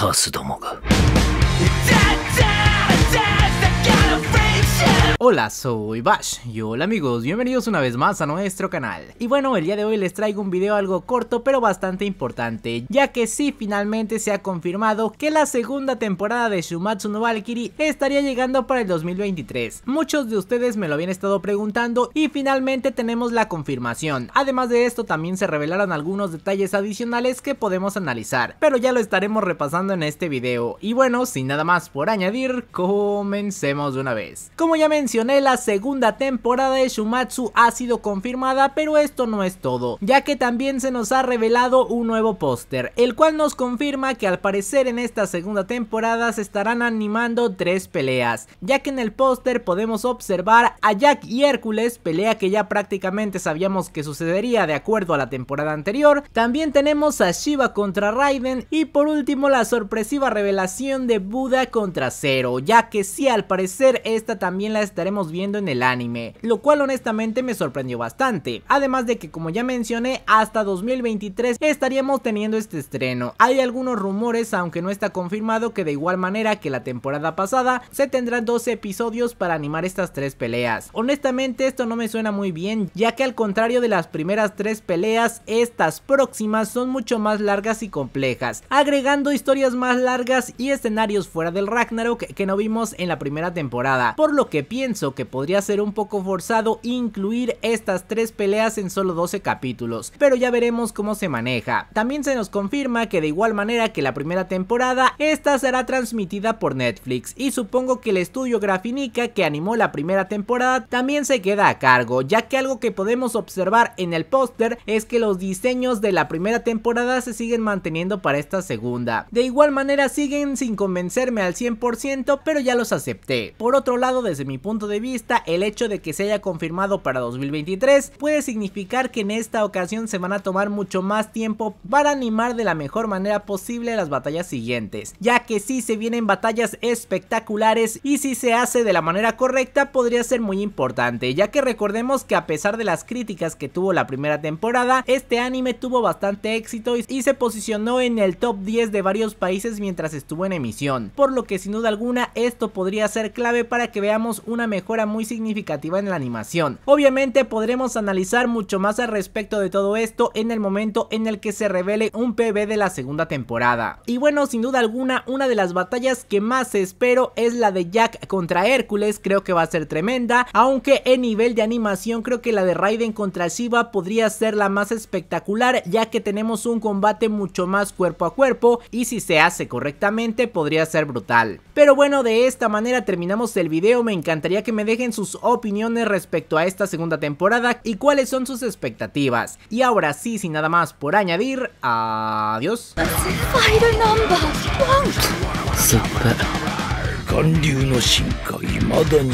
カースどもが。Hola, soy Bash y hola amigos, bienvenidos una vez más a nuestro canal. Y bueno, el día de hoy les traigo un video algo corto pero bastante importante, ya que sí finalmente se ha confirmado que la segunda temporada de Shumatsu no Valkyrie estaría llegando para el 2023. Muchos de ustedes me lo habían estado preguntando y finalmente tenemos la confirmación. Además de esto también se revelaron algunos detalles adicionales que podemos analizar, pero ya lo estaremos repasando en este video. Y bueno, sin nada más por añadir, comencemos de una vez. Como ya mencioné, la segunda temporada de Shumatsu ha sido confirmada, pero esto no es todo, ya que también se nos ha revelado un nuevo póster, el cual nos confirma que al parecer en esta segunda temporada se estarán animando tres peleas, ya que en el póster podemos observar a Jack y Hércules, pelea que ya prácticamente sabíamos que sucedería de acuerdo a la temporada anterior, también tenemos a Shiva contra Raiden y por último la sorpresiva revelación de Buda contra Zero, ya que si sí, al parecer esta también la está estaremos viendo en el anime, lo cual honestamente me sorprendió bastante. Además de que como ya mencioné, hasta 2023 estaríamos teniendo este estreno. Hay algunos rumores, aunque no está confirmado, que de igual manera que la temporada pasada, se tendrán 12 episodios para animar estas tres peleas. Honestamente esto no me suena muy bien, ya que al contrario de las primeras tres peleas, estas próximas son mucho más largas y complejas, agregando historias más largas y escenarios fuera del Ragnarok que no vimos en la primera temporada, por lo que pienso que podría ser un poco forzado incluir estas tres peleas en solo 12 capítulos, pero ya veremos cómo se maneja. También se nos confirma que de igual manera que la primera temporada, esta será transmitida por Netflix y supongo que el estudio Grafinica que animó la primera temporada también se queda a cargo, ya que algo que podemos observar en el póster es que los diseños de la primera temporada se siguen manteniendo para esta segunda. De igual manera siguen sin convencerme al 100%, pero ya los acepté. Por otro lado, desde mi punto de vista, el hecho de que se haya confirmado para 2023 puede significar que en esta ocasión se van a tomar mucho más tiempo para animar de la mejor manera posible las batallas siguientes, ya que si se vienen batallas espectaculares y si se hace de la manera correcta podría ser muy importante, ya que recordemos que a pesar de las críticas que tuvo la primera temporada, este anime tuvo bastante éxito y se posicionó en el top 10 de varios países mientras estuvo en emisión, por lo que sin duda alguna esto podría ser clave para que veamos una mejora muy significativa en la animación. Obviamente podremos analizar mucho más al respecto de todo esto en el momento en el que se revele un PB de la segunda temporada. Y bueno, sin duda alguna, una de las batallas que más espero es la de Jack contra Hércules, creo que va a ser tremenda, aunque en nivel de animación creo que la de Raiden contra Shiva podría ser la más espectacular ya que tenemos un combate mucho más cuerpo a cuerpo y si se hace correctamente podría ser brutal. Pero bueno, de esta manera terminamos el video, me encantaría que me dejen sus opiniones respecto a esta segunda temporada y cuáles son sus expectativas. Y ahora sí, sin nada más por añadir, adiós.